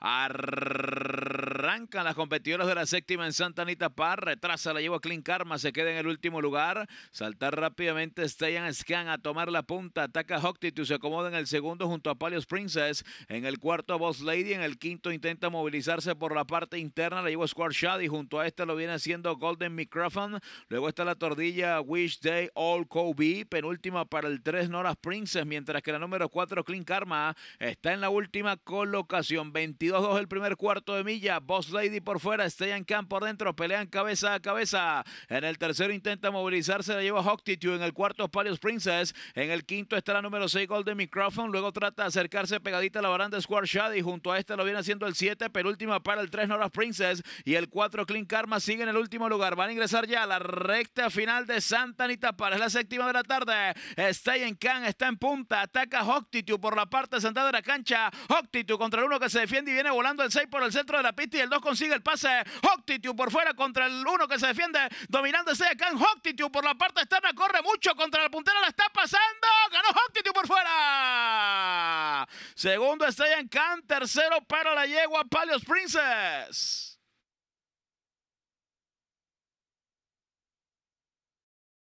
Arr- Arrancan las competidoras de la séptima en Santa Anita Par. Retrasa la lleva Clean Karma. Se queda en el último lugar. Saltar rápidamente Stayan Scan a tomar la punta. Ataca y Se acomoda en el segundo junto a Palios Princess. En el cuarto Boss Lady. En el quinto intenta movilizarse por la parte interna. La lleva Square junto a esta lo viene haciendo Golden Microphone. Luego está la tordilla Wish Day All Kobe. Penúltima para el 3 Nora Princess. Mientras que la número 4 Clean Karma está en la última colocación. 22-2 el primer cuarto de milla. Boss Lady por fuera, Steyan Khan por dentro, pelean cabeza a cabeza. En el tercero intenta movilizarse, la lleva Hoctitude. En el cuarto, Palios Princess. En el quinto está la número 6, Golden Microphone. Luego trata de acercarse pegadita a la baranda Square Shady. Junto a este lo viene haciendo el 7, penúltima para el 3, Nora Princess. Y el 4, Clean Karma sigue en el último lugar. Van a ingresar ya a la recta final de Santa Anita para Es la séptima de la tarde. Steyan Khan está en punta. Ataca Hoctitude por la parte sentada de la cancha. Hoctitude contra el uno que se defiende y viene volando el 6 por el centro de la pista y el el consigue el pase Hoctitude por fuera contra el uno que se defiende dominando ese can Hoctitude. por la parte externa corre mucho contra la puntera, la está pasando, ganó Hoctitude por fuera. Segundo Estrella en Can, tercero para la yegua Palios Princess.